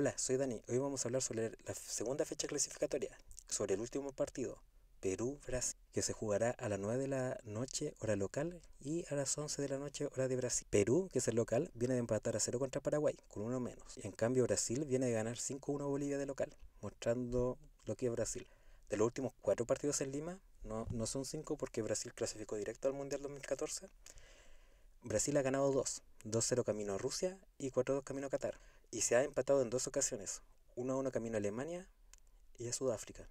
Hola, soy Dani. Hoy vamos a hablar sobre la segunda fecha clasificatoria, sobre el último partido, Perú-Brasil, que se jugará a las 9 de la noche hora local y a las 11 de la noche hora de Brasil. Perú, que es el local, viene de empatar a 0 contra Paraguay, con uno menos. En cambio, Brasil viene de ganar 5-1 Bolivia de local, mostrando lo que es Brasil. De los últimos cuatro partidos en Lima, no, no son cinco porque Brasil clasificó directo al Mundial 2014. Brasil ha ganado dos, 2-0 camino a Rusia y 4-2 camino a Qatar. Y se ha empatado en dos ocasiones, 1-1 camino a Alemania y a Sudáfrica.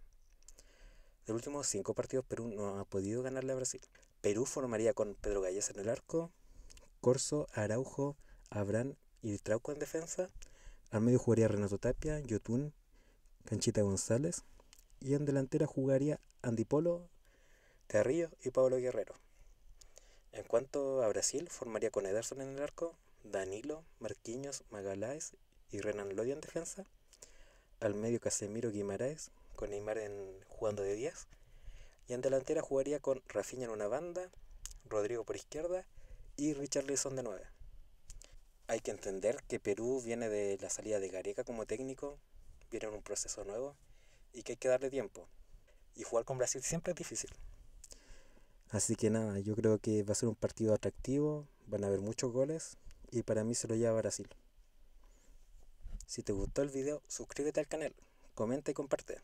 De los últimos cinco partidos Perú no ha podido ganarle a Brasil. Perú formaría con Pedro Galles en el arco, Corso, Araujo, Abrán y Trauco en defensa. Al medio jugaría Renato Tapia, Yotun, Canchita González. Y en delantera jugaría Polo, Terrillo y Pablo Guerrero cuanto a Brasil, formaría con Ederson en el arco, Danilo, Marquinhos, Magaláes y Renan Lodi en defensa. Al medio Casemiro Guimaraes, con Neymar en, jugando de 10. Y en delantera jugaría con Rafinha en una banda, Rodrigo por izquierda y Richard Richarlison de 9. Hay que entender que Perú viene de la salida de Gareca como técnico, viene en un proceso nuevo y que hay que darle tiempo. Y jugar con Brasil siempre es difícil. Así que nada, yo creo que va a ser un partido atractivo, van a haber muchos goles y para mí se lo lleva Brasil. Si te gustó el video, suscríbete al canal, comenta y comparte.